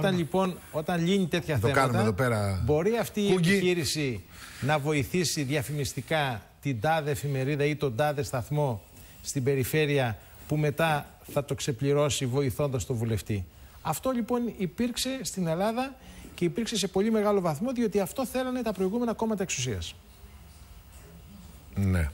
Όταν λοιπόν όταν λύνει τέτοια το θέματα, μπορεί αυτή η επιχείρηση να βοηθήσει διαφημιστικά την τάδε εφημερίδα ή τον τάδε σταθμό στην περιφέρεια που μετά θα το ξεπληρώσει βοηθώντας τον βουλευτή. Αυτό λοιπόν υπήρξε στην Ελλάδα και υπήρξε σε πολύ μεγάλο βαθμό διότι αυτό θέλανε τα προηγούμενα κόμματα εξουσίας. Ναι.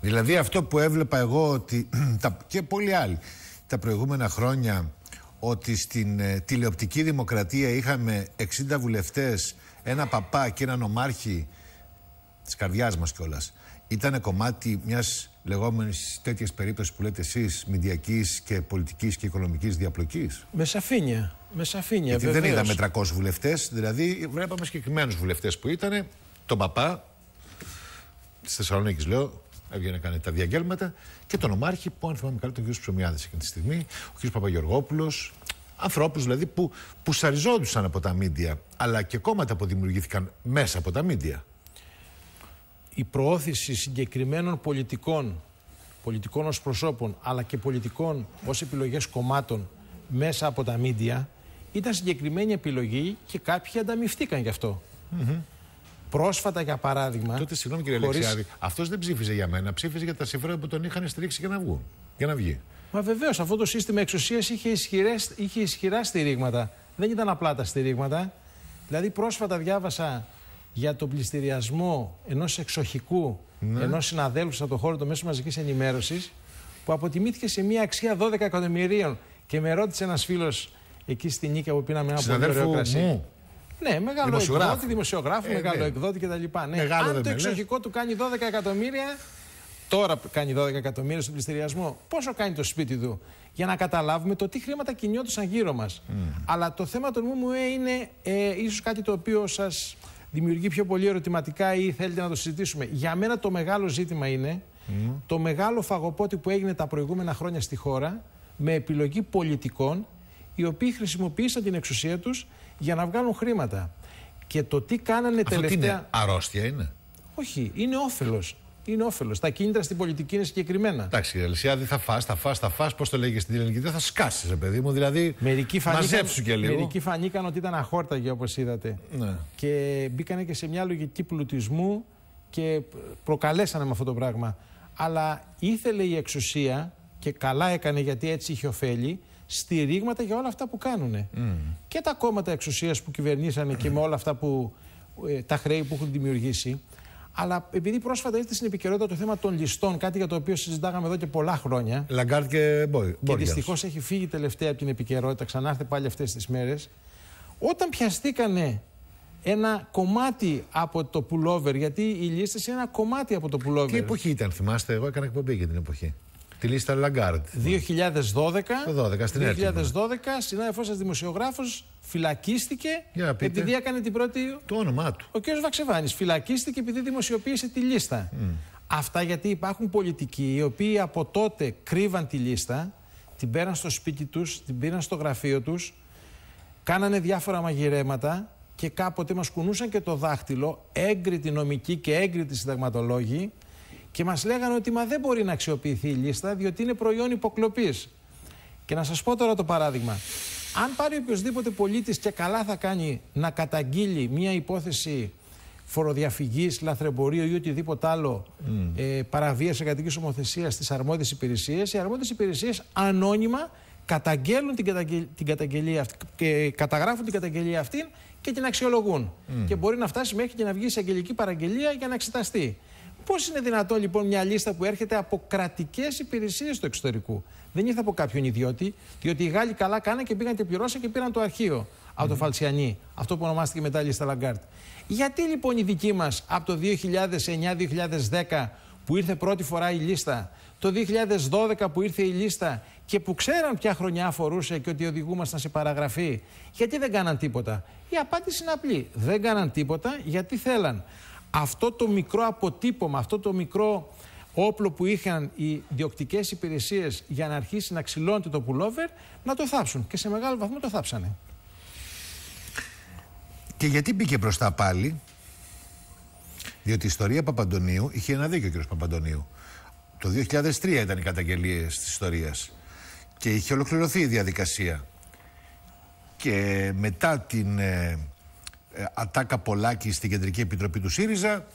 Δηλαδή αυτό που έβλεπα εγώ ότι, και πολλοί άλλοι τα προηγούμενα χρόνια ότι στην ε, τηλεοπτική δημοκρατία είχαμε 60 βουλευτές, ένα παπά και ένα νομάρχη της καρδιάς μας κιόλας. Ήταν κομμάτι μιας λεγόμενης τέτοιας περίπτωσης που λέτε εσείς, μηντιακής και πολιτικής και οικονομικής διαπλοκής. Με σαφήνεια. Με σαφήνεια, Γιατί δεν είδαμε 300 βουλευτές, δηλαδή βλέπαμε συγκεκριμένους βουλευτές που ήταν, τον παπά, της Θεσσαλονίκης λέω, έβγαινε κάνει τα διαγγέλματα και τον Ομάρχη που αν θυμάμαι καλά τον κ. Ψωμιάδης εκείνη τη στιγμή, ο κ. Παπαγεωργόπουλος. Ανθρώπους δηλαδή που, που σαριζόντουσαν από τα μίντια, αλλά και κόμματα που δημιουργήθηκαν μέσα από τα μίντια. Η προώθηση συγκεκριμένων πολιτικών, πολιτικών ως προσώπων, αλλά και πολιτικών ως επιλογές κομμάτων μέσα από τα μίντια ήταν συγκεκριμένη επιλογή και κάποιοι ανταμυφθήκαν γι' αυτό. Mm -hmm. Πρόσφατα, για παράδειγμα. Τότε, συγγνώμη κύριε χωρίς... Λεξιάδη, αυτός δεν ψήφιζε για μένα. ψήφιζε για τα συμφέροντα που τον είχαν στηρίξει για να βγουν. Για να βγει. Μα βεβαίως, αυτό το σύστημα εξουσίας είχε, είχε ισχυρά στηρίγματα. Δεν ήταν απλά τα στηρίγματα. Δηλαδή, πρόσφατα διάβασα για τον πληστηριασμό ενός εξοχικού, ναι. ενός συναδέλφου από το χώρο των μέσων μαζικής ενημέρωσης, που αποτιμήθηκε σε μια αξία 12 εκατομμυρίων. Και με ρώτησε ένας φίλος εκεί στη Νίκη που πήναμε ένα πολύ ωραίο ναι, μεγάλο δημοσιογράφο. εκδότη, δημοσιογράφο, ε, ναι. μεγάλο ναι. εκδότη κτλ. Ναι. Αν το εξοχικό του κάνει 12 εκατομμύρια, τώρα κάνει 12 εκατομμύρια στον πληστηριασμό, πόσο κάνει το σπίτι του για να καταλάβουμε το τι χρήματα κινιόντουσαν γύρω μας. Mm. Αλλά το θέμα των μου ε, είναι ε, ίσως κάτι το οποίο σας δημιουργεί πιο πολύ ερωτηματικά ή θέλετε να το συζητήσουμε. Για μένα το μεγάλο ζήτημα είναι mm. το μεγάλο φαγοπότη που έγινε τα προηγούμενα χρόνια στη χώρα με επιλογή πολιτικών οι οποίοι χρησιμοποίησαν την εξουσία τους για να βγάλουν χρήματα. Και το τι κάνανε Αυτό τελευταία. Τι είναι, αρρώστια είναι. Όχι, είναι όφελος. Είναι όφελος. Τα κίνητρα στην πολιτική είναι συγκεκριμένα. Εντάξει, Ελσιάδη, θα φά, θα φά, θα φά. Πώς το λέγε στην ελληνική, δεν θα σκάσεις, παιδί μου. Δηλαδή, μερικοί φανήκαν, και λίγο. Μερικοί φανήκαν ότι ήταν αχόρταγοι, όπως είδατε. Ναι. Και μπήκανε και σε μια λογική πλουτισμού και προκαλέσανε με αυτό το πράγμα. Αλλά ήθελε η εξουσία και καλά έκανε γιατί έτσι είχε ωφέλη στηρίγματα για όλα αυτά που κάνουν. Και τα κόμματα εξουσίας που κυβερνήσανε και με όλα αυτά που. Ε, τα χρέη που έχουν δημιουργήσει. Αλλά επειδή πρόσφατα ήρθε στην επικαιρότητα το θέμα των ληστών, κάτι για το οποίο συζητάγαμε εδώ και πολλά χρόνια. Λαγκάρτ και Μπόι. Και δυστυχώς έχει φύγει τελευταία από την επικαιρότητα, ξανά πάλι αυτές τις μέρες. Όταν πιαστήκανε ένα κομμάτι από το πουλόβερ, γιατί οι λίστες είναι ένα κομμάτι από το πουλόβερ. Τι εποχή ήταν, θυμάστε, εγώ έκανα εκπομπή για την εποχή. Τη λίστα Λαγκάρντ. 2012. 12, στην 2012, συνάδελφός σας δημοσιογράφος φυλακίστηκε επειδή έκανε την πρώτη. Το όνομά του. Ο κ. Βαξεβάνης φυλακίστηκε επειδή δημοσιοποίησε τη λίστα. Αυτά γιατί υπάρχουν πολιτικοί οι οποίοι από τότε κρύβαν τη λίστα, την πέραν στο σπίτι τους, την πήραν στο γραφείο τους, κάνανε διάφορα μαγειρέματα και κάποτε μας κουνούσαν και το δάχτυλο έγκριτη νομική και έγκριτοι συνταγματολόγη. Και μας λέγανε ότι μα δεν μπορεί να αξιοποιηθεί η λίστα διότι είναι προϊόν υποκλοπής. Και να σας πω τώρα το παράδειγμα. Αν πάρει οποιοδήποτε πολίτης και καλά θα κάνει να καταγγείλει μια υπόθεση φοροδιαφυγής, λαθρεμπορίου ή οτιδήποτε άλλο mm. ε, παραβίαση εργατικής ομοθεσίας στις αρμόδιες υπηρεσίες, οι αρμόδιες υπηρεσίες ανώνυμα καταγγέλουν την, την καταγγελία αυτή, και καταγράφουν την καταγγελία αυτή και την αξιολογούν. Και μπορεί να φτάσει μέχρι και να βγει σε αγγελική παραγγελία για να εξεταστεί. Πώς είναι δυνατόν λοιπόν μια λίστα που έρχεται από κρατικές υπηρεσίες του εξωτερικού. Δεν ήρθε από κάποιον ιδιώτη, διότι οι Γάλλοι καλά κάνανε και πήγαν και πληρώσαν και πήραν το αρχείο mm. από το Φαλσιανί, αυτό που ονομάστηκε μετά λίστα Λαγκάρτ. Γιατί λοιπόν η δική μας από το 2009-2010 που ήρθε πρώτη φορά η λίστα, το 2012 που ήρθε η λίστα και που ξέραν ποια χρονιά αφορούσε και ότι οδηγούμασταν σε παραγραφή, γιατί δεν κάναν τίποτα. Η απάντηση είναι απλή. Δεν κάναν τίποτα γιατί θέλαν αυτό το μικρό αποτύπωμα, αυτό το μικρό όπλο που είχαν οι διοκτικές υπηρεσίες για να αρχίσει να ξυλώνεται το πουλόβερ, να το θάψουν. Και σε μεγάλο βαθμό το θάψανε. Και γιατί μπήκε μπροστά πάλι, διότι η ιστορία Παπαντονίου είχε ένα δίκιο ο κ. Παπαντονίου. Το 2003 ήταν οι καταγγελίες της ιστορίας και είχε ολοκληρωθεί η διαδικασία. Και μετά την ε, ε, ατάκα Πολάκη στην Κεντρική Επιτροπή του ΣΥΡΙΖΑ.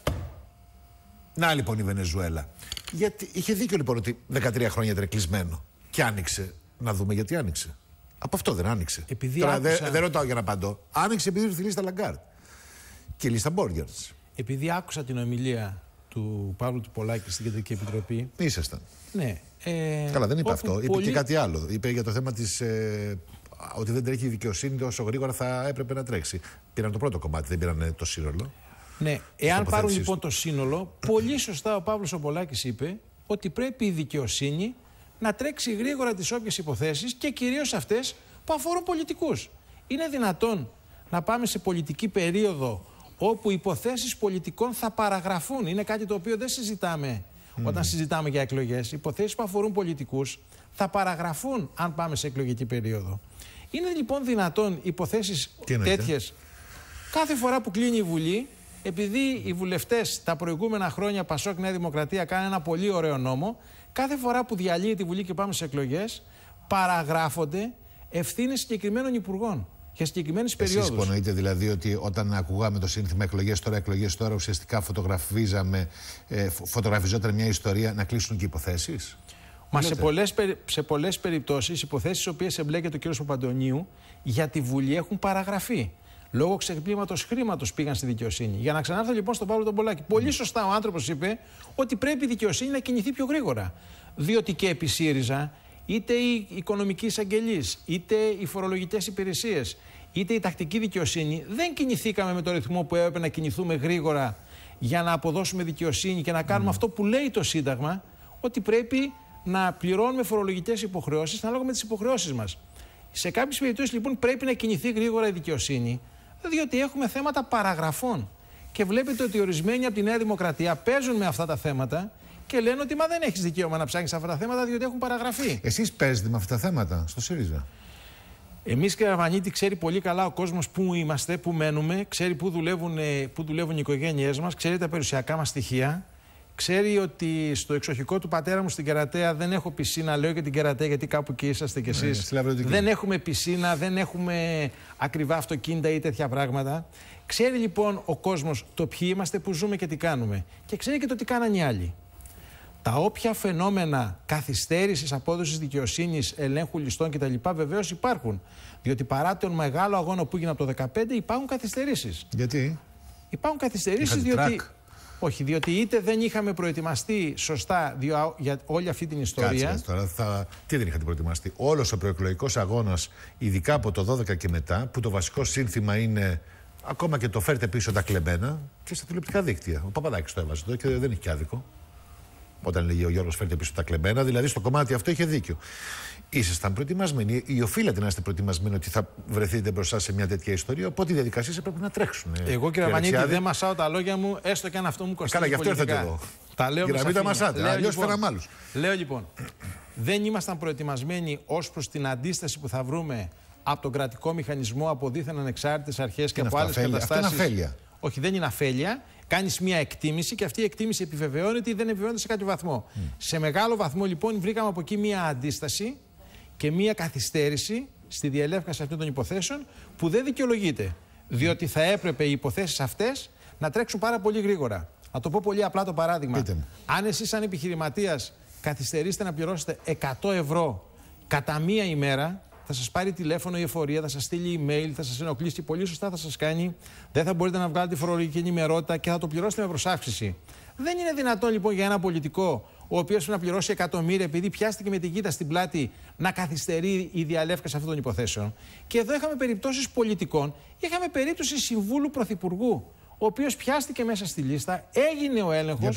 Να λοιπόν η Βενεζουέλα. Γιατί είχε δίκιο λοιπόν ότι 13 χρόνια ήταν κλεισμένο. Και άνοιξε. Να δούμε γιατί άνοιξε. Από αυτό δεν άνοιξε. Επειδή Τώρα δεν, ρωτάω για να απαντώ. Άνοιξε επειδή ήρθε η λίστα Λαγκάρτ. Και η λίστα Μπόργκερτ. Επειδή άκουσα την ομιλία του Παύλου του Πολάκη στην Κεντρική Επιτροπή. Ήσασταν. Ναι. Ε, Καλά, δεν είπε αυτό. Είπε και κάτι άλλο. Είπε για το θέμα της ε, ότι δεν τρέχει η δικαιοσύνη τόσο γρήγορα θα έπρεπε να τρέξει. Πήραν το πρώτο κομμάτι, δεν πήραν το σύνολο. Ναι. Εάν πάρουν λοιπόν το σύνολο, πολύ σωστά ο Παύλος Ομπολάκη είπε ότι πρέπει η δικαιοσύνη να τρέξει γρήγορα τις όποιες υποθέσεις και κυρίως αυτές που αφορούν πολιτικούς. Είναι δυνατόν να πάμε σε πολιτική περίοδο όπου υποθέσεις πολιτικών θα παραγραφούν. Είναι κάτι το οποίο δεν συζητάμε mm. όταν συζητάμε για εκλογές, υποθέσεις που αφορούν πολιτικούς θα παραγραφούν αν πάμε σε εκλογική περίοδο. Είναι λοιπόν δυνατόν υποθέσεις τέτοιες κάθε φορά που κλείνει η Βουλή, επειδή οι βουλευτές τα προηγούμενα χρόνια Πασόκ Νέα Δημοκρατία κάνανε ένα πολύ ωραίο νόμο, κάθε φορά που διαλύει τη Βουλή και πάμε σε εκλογές, παραγράφονται ευθύνες συγκεκριμένων υπουργών για συγκεκριμένες περιόδου. Εσεί υπονοείτε δηλαδή ότι όταν ακούγαμε το σύνθημα εκλογές τώρα, εκλογές τώρα, ουσιαστικά φωτογραφίζαμε, ε, φωτογραφιζόταν μια ιστορία να κλείσουν και υποθέσεις. Μα σε πολλέ σε πολλές περιπτώσεις, υποθέσει οι οποίες εμπλέκεται ο κ. Παπαντονίου για τη Βουλή έχουν παραγραφεί. Λόγω ξεπλήματο χρήματος πήγαν στη δικαιοσύνη. Για να ξανάρθω λοιπόν στον Παύλο τον Πολάκη. Πολύ ναι. σωστά ο άνθρωπος είπε ότι πρέπει η δικαιοσύνη να κινηθεί πιο γρήγορα. Διότι και επί ΣΥΡΙΖΑ είτε οι οικονομικοί εισαγγελείς, είτε οι φορολογικές υπηρεσίες, είτε η τακτική δικαιοσύνη δεν κινηθήκαμε με το ρυθμό που έπρεπε να κινηθούμε γρήγορα για να αποδώσουμε δικαιοσύνη και να κάνουμε mm. αυτό που λέει το Σύνταγμα, ότι πρέπει να πληρώνουμε φορολογικές υποχρεώσεις ανάλογα με τις υποχρεώσεις μας. Σε κάποιες περιπτώσεις λοιπόν πρέπει να κινηθεί γρήγορα η δικαιοσύνη, διότι έχουμε θέματα παραγραφών. Και βλέπετε ότι ορισμένοι από τη Νέα Δημοκρατία παίζουν με αυτά τα θέματα και λένε ότι μα δεν έχεις δικαίωμα να ψάχνεις αυτά τα θέματα διότι έχουν παραγραφεί. Εσείς παίζετε με αυτά τα θέματα στο ΣΥΡΙΖΑ. Εμείς, Καραβανίτη, ξέρει πολύ καλά ο κόσμος πού είμαστε, πού μένουμε, ξέρει πού δουλεύουν, ε, πού δουλεύουν οι οικογένειές μας, ξέρει τα περιουσιακά μας στοιχεία. Ξέρει ότι στο εξοχικό του πατέρα μου στην Κερατέα δεν έχω πισίνα. Λέω και την Κερατέα γιατί κάπου και είσαστε κι ναι, εσείς. δεν έχουμε πισίνα, δεν έχουμε ακριβά αυτοκίνητα ή τέτοια πράγματα. Ξέρει λοιπόν ο κόσμος το ποιοι είμαστε, που ζούμε και τι κάνουμε. Και ξέρει και το τι κάνανε οι άλλοι. Τα όποια φαινόμενα καθυστέρησης απόδοσης δικαιοσύνης, ελέγχου ληστών κτλ. βεβαίως υπάρχουν. Διότι παρά τον μεγάλο αγώνα που έγινε από το 2015, υπάρχουν καθυστερήσεις. Γιατί? Υπάρχουν καθυστερήσεις διότι. Όχι, διότι είτε δεν είχαμε προετοιμαστεί σωστά για όλη αυτή την ιστορία. Κάτσε τώρα, θα... τι δεν είχατε προετοιμαστεί. Όλος ο προεκλογικός αγώνας, ειδικά από το 12 και μετά, που το βασικό σύνθημα είναι ακόμα και το φέρτε πίσω τα κλεμμένα και στα τηλεοπτικά δίκτυα. Ο Παπαδάκης το έβαζε εδώ και δεν έχει και άδικο. Όταν λέγει ο Γιώργος φέρτε πίσω τα κλεμμένα, δηλαδή στο κομμάτι αυτό είχε δίκιο ήσασταν προετοιμασμένοι ή οφείλατε να είστε προετοιμασμένοι ότι θα βρεθείτε μπροστά σε μια τέτοια ιστορία. Οπότε οι διαδικασίες πρέπει να τρέξουν. Ε, Εγώ, κύριε Βανίτη, δεν μασάω τα λόγια μου, έστω και αν αυτό μου κοστίζει. Καλά, γι' αυτό ήρθατε εδώ. Τα λέω για να μην τα μασάτε. Αλλιώς λοιπόν, άλλους. Λέω λοιπόν, δεν ήμασταν προετοιμασμένοι ως προς την αντίσταση που θα βρούμε από τον κρατικό μηχανισμό, από δίθεν ανεξάρτητες αρχές και από άλλε καταστάσει. είναι αφέλεια. Όχι, δεν είναι αφέλεια. Κάνεις μια εκτίμηση και αυτή η εκτίμηση επιβεβαιώνεται ή δεν επιβεβαιώνεται σε κάποιο βαθμό. Mm. Σε μεγάλο βαθμό, λοιπόν, βρήκαμε από εκεί μια αντίσταση και μία καθυστέρηση στη διελεύκαση αυτών των υποθέσεων που δεν δικαιολογείται. Διότι θα έπρεπε οι υποθέσεις αυτές να τρέξουν πάρα πολύ γρήγορα. Να το πω πολύ απλά το παράδειγμα. Πείτε Αν εσείς, σαν επιχειρηματίας, καθυστερήσετε να πληρώσετε 100 ευρώ κατά μία ημέρα, θα σας πάρει τηλέφωνο η εφορία, θα σας στείλει email, θα σας ενοχλήσει πολύ σωστά θα σας κάνει. Δεν θα μπορείτε να βγάλετε φορολογική ενημερότητα και θα το πληρώσετε με προσάυξηση. Δεν είναι δυνατόν λοιπόν για ένα πολιτικό ο οποίος πρέπει να πληρώσει εκατομμύρια επειδή πιάστηκε με την κοίτα στην πλάτη να καθυστερεί η διαλεύκαση αυτών των υποθέσεων. Και εδώ είχαμε περιπτώσεις πολιτικών, είχαμε περίπτωση συμβούλου πρωθυπουργού, ο οποίος πιάστηκε μέσα στη λίστα, έγινε ο έλεγχος.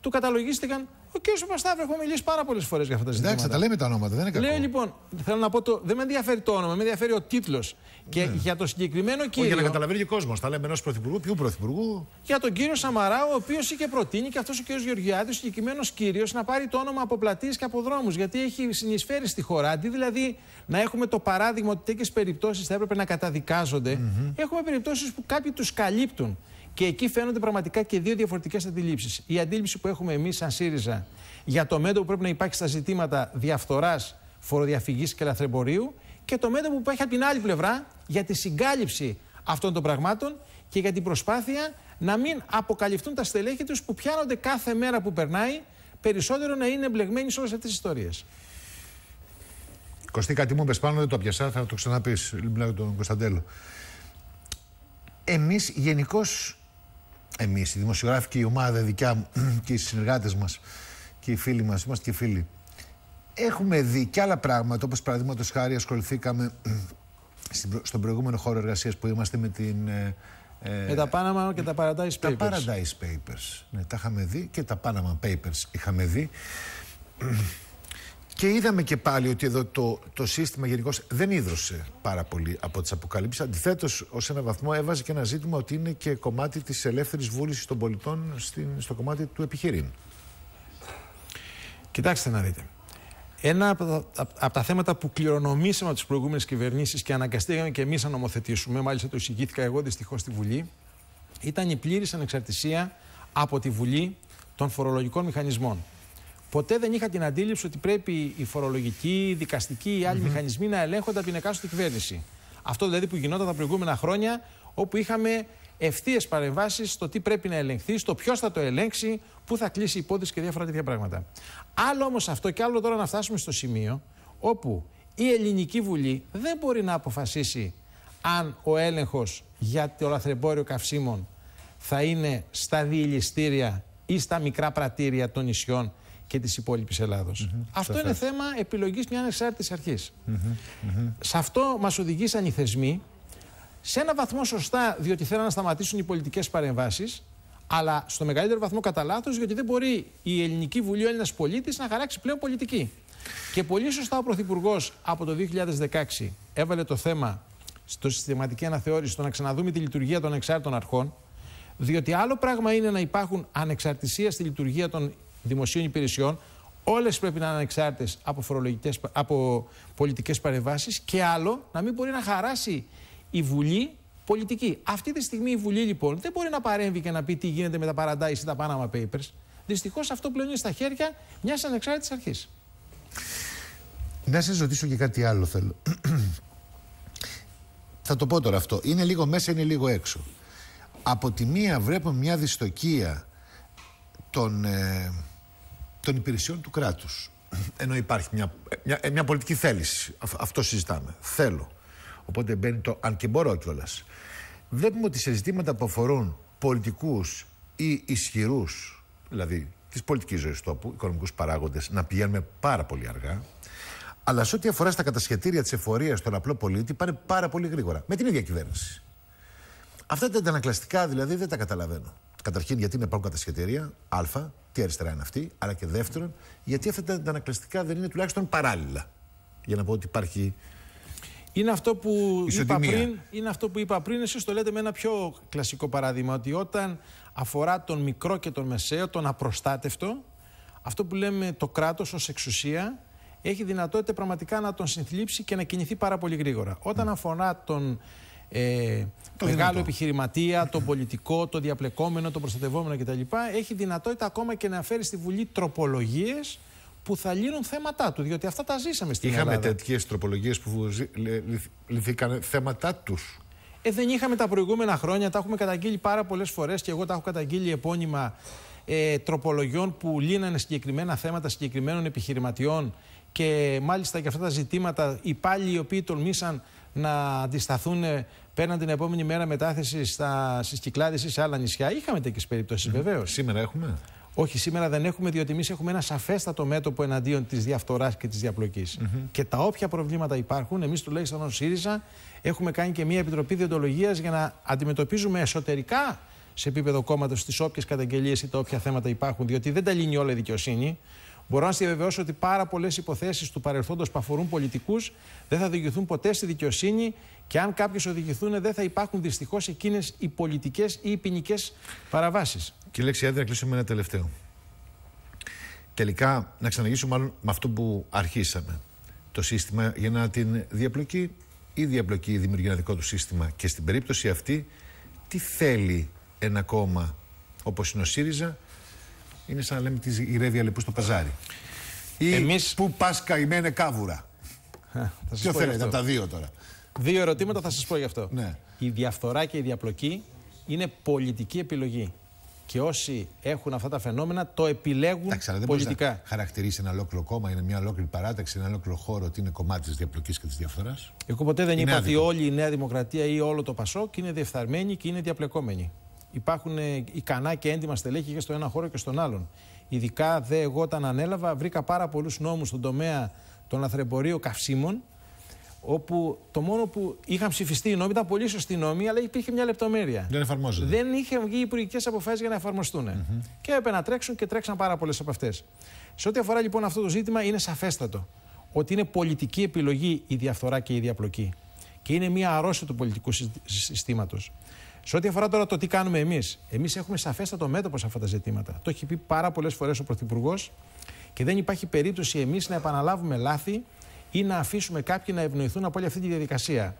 Του καταλογίστηκαν ο κ. Παπασταύρου έχουμε μιλήσει πάρα πολλές φορές για αυτά τα ζητήματα. Εντάξει, τα λέμε τα ονόματα, δεν είναι κακό. Λέω λοιπόν, θέλω να πω το. Δεν με ενδιαφέρει το όνομα, με ενδιαφέρει ο τίτλος. Και ναι. για το συγκεκριμένο κύριο. για να καταλαβαίνει ο κόσμος. Τα λέμε ενός πρωθυπουργού, ποιου πρωθυπουργού. Για τον κύριο Σαμαρά, ο οποίος είχε προτείνει και αυτός ο κ. Γεωργιάδης, ο συγκεκριμένος κύριος, να πάρει το όνομα από πλατείες και από δρόμους. Γιατί έχει συνεισφέρει στη χώρα. Αντί δηλαδή να έχουμε το παράδειγμα ότι τέτοιες περιπτώσεις θα έπρεπε να καταδικάζονται, mm -hmm. έχουμε περιπτώσεις που κάποιοι τους καλύπτουν. Και εκεί φαίνονται πραγματικά και δύο διαφορετικές αντιλήψεις. Η αντίληψη που έχουμε εμείς, σαν ΣΥΡΙΖΑ, για το μέτωπο που πρέπει να υπάρχει στα ζητήματα διαφθοράς, φοροδιαφυγής και λαθρεμπορίου και το μέτωπο που υπάρχει από την άλλη πλευρά για τη συγκάλυψη αυτών των πραγμάτων και για την προσπάθεια να μην αποκαλυφθούν τα στελέχη τους που πιάνονται κάθε μέρα που περνάει περισσότερο να είναι εμπλεγμένοι σε όλες αυτές τις ιστορίες. Κωστή, κάτι μου πάνω, το πιασά, θα το λοιπόν, τον Κωνσταντέλο. Εμείς γενικώς εμείς, η η ομάδα δικιά μου και οι συνεργάτες μας και οι φίλοι μας, είμαστε και φίλοι, έχουμε δει και άλλα πράγματα. Όπως παραδείγματος χάρη, ασχοληθήκαμε στον προηγούμενο χώρο εργασίας που είμαστε με την. Ε, ε, με τα Panama και τα Paradise Papers. Τα Paradise Papers. Ναι, τα είχαμε δει και τα Panama Papers είχαμε δει. Και είδαμε και πάλι ότι εδώ το, το σύστημα γενικώς δεν ίδρωσε πάρα πολύ από τις αποκαλύψεις. Αντιθέτως, ως ένα βαθμό έβαζε και ένα ζήτημα ότι είναι και κομμάτι της ελεύθερης βούλησης των πολιτών στην, στο κομμάτι του επιχειρήν. Κοιτάξτε να δείτε. Ένα από τα, θέματα που κληρονομήσαμε από τις προηγούμενες κυβερνήσεις και αναγκαστήκαμε και εμείς να νομοθετήσουμε, μάλιστα το εισηγήθηκα εγώ δυστυχώς στη Βουλή, ήταν η πλήρης ανεξαρτησία από τη Βουλή των φορολογικών μηχανισμών. Ποτέ δεν είχα την αντίληψη ότι πρέπει οι φορολογικοί, οι δικαστικοί ή άλλοι μηχανισμοί να ελέγχονται από την εκάστοτε κυβέρνηση. Αυτό δηλαδή που γινόταν τα προηγούμενα χρόνια, όπου είχαμε ευθείες παρεμβάσεις στο τι πρέπει να ελεγχθεί, στο ποιος θα το ελέγξει, πού θα κλείσει η υπόθεση και διάφορα τέτοια πράγματα. Άλλο όμως αυτό και άλλο τώρα να φτάσουμε στο σημείο όπου η Ελληνική Βουλή δεν μπορεί να αποφασίσει αν ο έλεγχος για το λαθρεμπόριο καυσίμων θα είναι στα διηληστήρια ή στα μικρά πρατήρια των νησιών και της υπόλοιπης mm -hmm. Αυτό είναι θέμα επιλογής μια ανεξάρτητης αρχής. Mm -hmm. Σε αυτό μας οδηγήσαν οι θεσμοί σε ένα βαθμό σωστά, διότι θέλαν να σταματήσουν οι πολιτικές παρεμβάσεις, αλλά στο μεγαλύτερο βαθμό κατά λάθος, διότι δεν μπορεί η Ελληνική Βουλή, ο Έλληνας πολίτης, να χαράξει πλέον πολιτική. Και πολύ σωστά ο Πρωθυπουργός από το 2016 έβαλε το θέμα στο συστηματική αναθεώρηση, στο να ξαναδούμε τη λειτουργία των εξάρτητων αρχών. Διότι άλλο πράγμα είναι να υπάρχουν ανεξαρτησία στη λειτουργία των δημοσίων υπηρεσιών, όλες πρέπει να είναι ανεξάρτητες από, φορολογικές, από πολιτικές παρεμβάσεις και άλλο να μην μπορεί να χαράσει η Βουλή πολιτική. Αυτή τη στιγμή η Βουλή λοιπόν δεν μπορεί να παρέμβει και να πει τι γίνεται με τα Paradise ή τα Panama Papers. Δυστυχώς, αυτό πλέον είναι στα χέρια μιας ανεξάρτητης αρχής. Να σας ρωτήσω και κάτι άλλο θέλω. Θα το πω τώρα αυτό. Είναι λίγο μέσα, είναι λίγο έξω. Από τη μία βλέπουμε μια δυστοκία των... Ε, των υπηρεσιών του κράτους. Ενώ υπάρχει μια, μια, μια πολιτική θέληση. Αυτό συζητάμε. Θέλω. Οπότε μπαίνει το αν και μπορώ κιόλας. Βλέπουμε ότι σε ζητήματα που αφορούν πολιτικούς ή ισχυρούς, δηλαδή της πολιτικής ζωής τόπου, οικονομικούς παράγοντες, να πηγαίνουμε πάρα πολύ αργά. Αλλά σε ό,τι αφορά στα κατασχετήρια της εφορίας στον απλό πολίτη, πάνε πάρα πολύ γρήγορα. Με την ίδια κυβέρνηση. Αυτά τα αντανακλαστικά δηλαδή δεν τα καταλαβαίνω. Καταρχήν γιατί να υπάρχουν κατασχετήρια, Α τι αριστερά είναι αυτή, αλλά και δεύτερον, γιατί αυτά τα αντανακλαστικά δεν είναι τουλάχιστον παράλληλα. Για να πω ότι υπάρχει. Είναι αυτό που, είπα πριν, είναι αυτό που είπα πριν, εσείς το λέτε με ένα πιο κλασικό παράδειγμα, ότι όταν αφορά τον μικρό και τον μεσαίο, τον απροστάτευτο, αυτό που λέμε το κράτος ως εξουσία έχει δυνατότητα πραγματικά να τον συνθλίψει και να κινηθεί πάρα πολύ γρήγορα. Όταν αφορά τον ε, το μεγάλο επιχειρηματία, το πολιτικό, το διαπλεκόμενο, το προστατευόμενο κτλ. Έχει δυνατότητα ακόμα και να φέρει στη Βουλή τροπολογίες που θα λύνουν θέματα του. Διότι αυτά τα ζήσαμε στην είχαμε Ελλάδα. Είχαμε τέτοιες τροπολογίες που λυθήκαν θέματα τους. Ε, δεν είχαμε τα προηγούμενα χρόνια, τα έχουμε καταγγείλει πάρα πολλές φορές και εγώ τα έχω καταγγείλει επώνυμα ε, τροπολογιών που λύνανε συγκεκριμένα θέματα συγκεκριμένων επιχειρηματιών και μάλιστα και αυτά τα ζητήματα οι πάλι οι οποίοι τολμήσαν να αντισταθούν πέραν την επόμενη μέρα μετάθεσης στις κυκλάδες ή σε άλλα νησιά. Είχαμε τέτοιες περιπτώσεις βεβαίως. Σήμερα έχουμε. Όχι, σήμερα δεν έχουμε, διότι εμείς έχουμε ένα σαφέστατο μέτωπο εναντίον της διαφθοράς και της διαπλοκής. Και τα όποια προβλήματα υπάρχουν, εμείς τουλάχιστον ως ΣΥΡΙΖΑ έχουμε κάνει και μια επιτροπή διοντολογίας για να αντιμετωπίζουμε εσωτερικά σε επίπεδο κόμματος τις όποιες καταγγελίες ή τα όποια θέματα υπάρχουν, διότι δεν τα λύνει όλα η δικαιοσύνη. Μπορώ να σα διαβεβαιώσω ότι πάρα πολλές υποθέσεις του παρελθόντος που αφορούν πολιτικούς δεν θα οδηγηθούν ποτέ στη δικαιοσύνη και αν κάποιες οδηγηθούν, δεν θα υπάρχουν δυστυχώς εκείνες οι πολιτικές ή οι ποινικές παραβάσεις. κυριε λεξιαδη να κλείσουμε ένα τελευταίο. Τελικά, να ξαναγήσουμε μάλλον με αυτό που αρχίσαμε. Το σύστημα για να την διαπλοκη ή διαπλοκή δημιουργεί ένα δικό του σύστημα. Και στην περίπτωση αυτή, τι θέλει ένα κόμμα όπως είναι ο ΣΥΡΙΖΑ είναι σαν να λέμε τη ηρεύει Λεπούς στο παζάρι. Ή Εμείς... πού πας καημένε κάβουρα. Ποιο θέλετε από τα δύο τώρα. Δύο ερωτήματα θα σας πω γι' αυτό. Ναι. Η διαφθορά και η διαπλοκή είναι πολιτική επιλογή. Και όσοι έχουν αυτά τα φαινόμενα το επιλέγουν Εντάξει, δεν πολιτικά. Να χαρακτηρίσει ένα ολόκληρο κόμμα, είναι μια ολόκληρη παράταξη, ένα ολόκληρο χώρο ότι είναι κομμάτι της διαπλοκής και της διαφθοράς. Εγώ ποτέ δεν είναι είπα ότι όλη η Νέα Δημοκρατία ή όλο το Πασό είναι διεφθαρμένη και είναι διαπλεκόμενη. Υπάρχουν ε, ικανά και έντιμα στελέχη και στο ένα χώρο και στον άλλον. Ειδικά δε εγώ όταν ανέλαβα βρήκα πάρα πολλούς νόμους στον τομέα των αθρεμπορείων καυσίμων όπου το μόνο που είχαν ψηφιστεί οι νόμοι ήταν πολύ σωστοί νόμοι, αλλά υπήρχε μια λεπτομέρεια. Δεν εφαρμόζονται. Δεν είχε βγει υπουργικές αποφάσεις για να εφαρμοστούν. Και έπρεπε να τρέξουν και τρέξαν πάρα πολλές από αυτές Σε ό,τι αφορά λοιπόν αυτό το ζήτημα, είναι σαφέστατο ότι είναι πολιτική επιλογή η διαφθορά και η διαπλοκή. Και είναι μια αρρώστια του πολιτικού συστήματος. Σε ό,τι αφορά τώρα το τι κάνουμε εμείς, εμείς έχουμε σαφέστατο μέτωπο σε αυτά τα ζητήματα. Το έχει πει πάρα πολλές φορές ο Πρωθυπουργός και δεν υπάρχει περίπτωση εμείς να επαναλάβουμε λάθη ή να αφήσουμε κάποιοι να ευνοηθούν από όλη αυτή τη διαδικασία.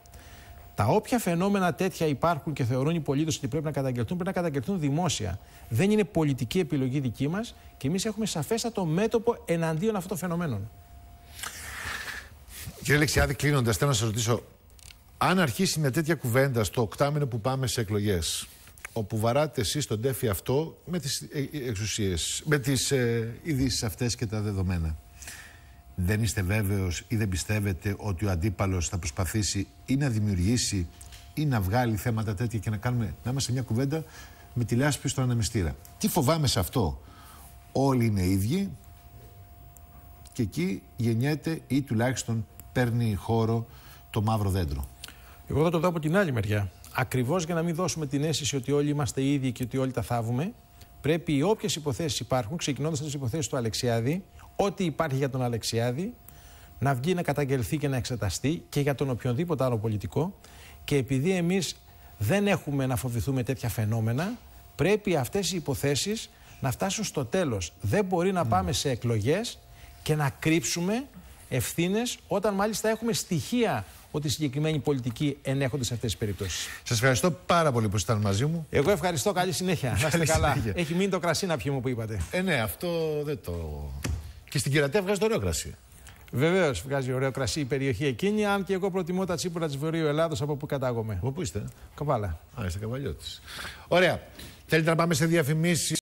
Τα όποια φαινόμενα τέτοια υπάρχουν και θεωρούν οι πολίτες ότι πρέπει να καταγγελθούν, πρέπει να καταγγελθούν δημόσια. Δεν είναι πολιτική επιλογή δική μας και εμείς έχουμε σαφέστατο μέτωπο εναντίον αυτών των φαινομένων. Κύριε Λεξιάδη, κλείνοντας, θέλω να σας ρωτήσω αν αρχίσει μια τέτοια κουβέντα στο οκτάμινο που πάμε σε εκλογές, όπου βαράτε εσείς τον τέφι αυτό με τις ε, ε, εξουσίες, με τις ε, ειδήσεις αυτές και τα δεδομένα, δεν είστε βέβαιος ή δεν πιστεύετε ότι ο αντίπαλος θα προσπαθήσει ή να δημιουργήσει ή να βγάλει θέματα τέτοια και να, κάνουμε, να είμαστε μια κουβέντα με τη λάσπη στον αναμυστήρα. Τι φοβάμαι σε αυτό. Όλοι είναι ίδιοι και εκεί γεννιέται ή τουλάχιστον παίρνει χώρο το μαύρο δέντρο. Εγώ θα το δω από την άλλη μεριά. Ακριβώς για να μην δώσουμε την αίσθηση ότι όλοι είμαστε ίδιοι και ότι όλοι τα θάβουμε, πρέπει οι όποιες υποθέσεις υπάρχουν, ξεκινώντας από τις υποθέσεις του Αλεξιάδη, ό,τι υπάρχει για τον Αλεξιάδη, να βγει να καταγγελθεί και να εξεταστεί και για τον οποιονδήποτε άλλο πολιτικό. Και επειδή εμείς δεν έχουμε να φοβηθούμε τέτοια φαινόμενα, πρέπει αυτές οι υποθέσεις να φτάσουν στο τέλος. Δεν μπορεί να πάμε σε εκλογές και να κρύψουμε ευθύνες όταν μάλιστα έχουμε στοιχεία ότι οι συγκεκριμένοι πολιτικοί ενέχονται σε αυτές τις περιπτώσεις. Σας ευχαριστώ πάρα πολύ που ήσασταν μαζί μου. Εγώ ευχαριστώ. Καλή συνέχεια. Να είστε καλά. Έχει μείνει το κρασί να πιούμε που είπατε. Ε, ναι, αυτό δεν το. Και στην κυρατεία βγάζει το ωραίο κρασί. Βεβαίως βγάζει ωραίο κρασί η περιοχή εκείνη, αν και εγώ προτιμώ τα τσίπουρα της Βορείου Ελλάδος από που κατάγομαι. Από πού είστε, Καβάλα. Α, είστε καβαλιώτης. Ωραία. Θέλετε να πάμε σε διαφημίσεις.